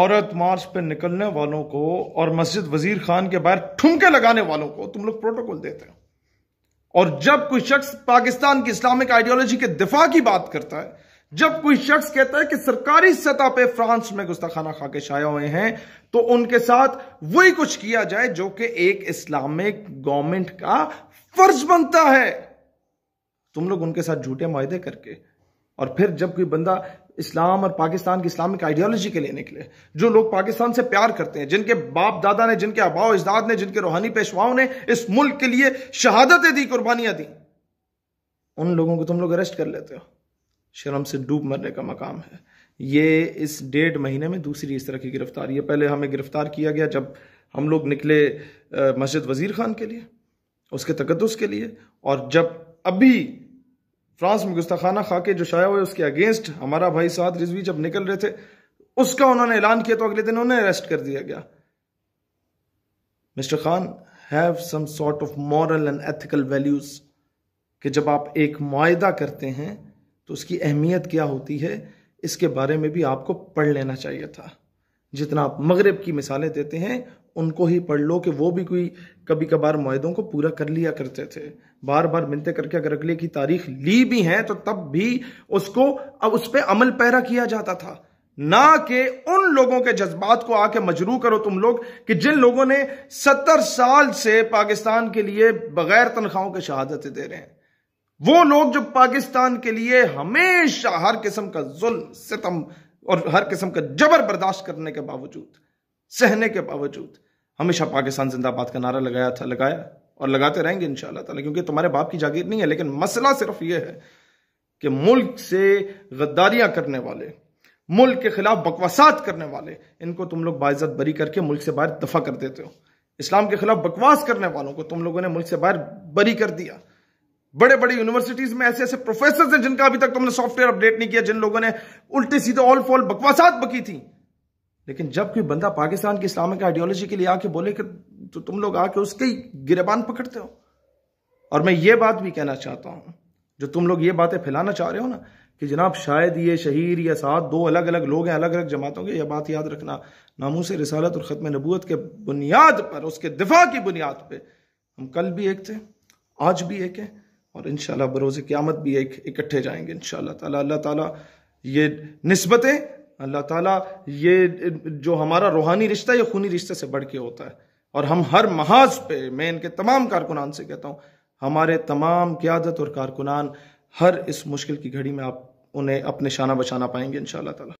औरत मार्च पर निकलने वालों को और मस्जिद वजीर खान के बाहर ठुमके लगाने वालों को तुम लोग प्रोटोकॉल देते हो और जब कोई शख्स पाकिस्तान की इस्लामिक आइडियोलॉजी के दिफा की बात करता है जब कोई शख्स कहता है कि सरकारी सतह पे फ्रांस में गुस्ताखाना खा के छाया हुए हैं तो उनके साथ वही कुछ किया जाए जो कि एक इस्लामिक गवर्नमेंट का फर्ज बनता है तुम लोग उनके साथ झूठे माहे करके और फिर जब कोई बंदा इस्लाम और पाकिस्तान की इस्लामिक आइडियोलॉजी के लेने के लिए जो लोग पाकिस्तान से प्यार करते हैं जिनके बाप दादा ने जिनके अबाव इजदाद ने जिनके रूहानी पेशवाओं ने इस मुल्क के लिए शहादतें दी कुर्बानियां दी उन लोगों को तुम लोग अरेस्ट कर लेते हो शर्म से डूब मरने का मकाम है ये इस डेढ़ महीने में दूसरी इस तरह की गिरफ्तारी है पहले हमें गिरफ्तार किया गया जब हम लोग निकले मस्जिद वजीर खान के लिए उसके तकदस के लिए और जब अभी फ्रांस में गुस्ताखाना खा के जो शाया हुआ उसके अगेंस्ट हमारा भाई साथ रिजवी जब निकल रहे थे उसका उन्होंने ऐलान किया तो अगले दिन उन्हें अरेस्ट कर दिया गया mister Khan have some sort of moral and ethical values कि जब आप एक मुआदा करते हैं तो उसकी अहमियत क्या होती है इसके बारे में भी आपको पढ़ लेना चाहिए था जितना आप मगरब की मिसालें देते हैं उनको ही पढ़ लो कि वो भी कोई कभी कभार माहों को पूरा कर लिया करते थे बार बार मिलते करके अगर अगले की तारीख ली भी है तो तब भी उसको अब उस पर अमल पैरा किया जाता था ना कि उन लोगों के जज्बात को आके मजरू करो तुम लोग कि जिन लोगों ने सत्तर साल से पाकिस्तान के लिए बगैर तनख्वाहों के शहादतें दे रहे हैं वो लोग जो पाकिस्तान के लिए हमेशा हर किस्म का जुल्म सितम और हर किस्म का जबर बर्दाश्त करने के बावजूद सहने के बावजूद हमेशा पाकिस्तान जिंदाबाद का नारा लगाया था लगाया और लगाते रहेंगे इन ताला क्योंकि तुम्हारे बाप की जागीर नहीं है लेकिन मसला सिर्फ यह है कि मुल्क से गद्दारियां करने वाले मुल्क के खिलाफ बकवासात करने वाले इनको तुम लोग बाइज्जत बरी करके मुल्क से बाहर दफा कर देते हो इस्लाम के खिलाफ बकवास करने वालों को तुम लोगों ने मुल्क से बाहर बरी कर दिया बड़े बड़े यूनिवर्सिटीज में ऐसे ऐसे प्रोफेसर हैं जिनका अभी तक तुमने सॉफ्टवेयर अपडेट नहीं किया जिन लोगों ने उल्टे सीधे ऑल फॉल बकवासात बकी थी लेकिन जब कोई बंदा पाकिस्तान की इस्लामिक आइडियोलॉजी के लिए आके बोले कि तो तुम लोग आके उसके ही गिरबान पकड़ते हो और मैं ये बात भी कहना चाहता हूं जो तुम लोग ये बातें फैलाना चाह रहे हो ना कि जनाब शायद ये शहीर या साथ दो अलग अलग लोग हैं अलग अलग जमातों के यह बात याद रखना से रिसालत और ख़त्म नबूत के बुनियाद पर उसके दिफा की बुनियाद पर हम कल भी एक थे आज भी एक है और इन बरोज़ क़्यामत भी एक इकट्ठे जाएंगे इन ताला अल्लाह ये नस्बतें अल्लाह ताला ये जो हमारा रूहानी रिश्ता ये खूनी रिश्ते से बढ़ के होता है और हम हर महाज पे मैं इनके तमाम कारकुनान से कहता हूँ हमारे तमाम क्यादत और कारकुनान हर इस मुश्किल की घड़ी में आप उन्हें अपने शाना बचाना पाएंगे इन ताला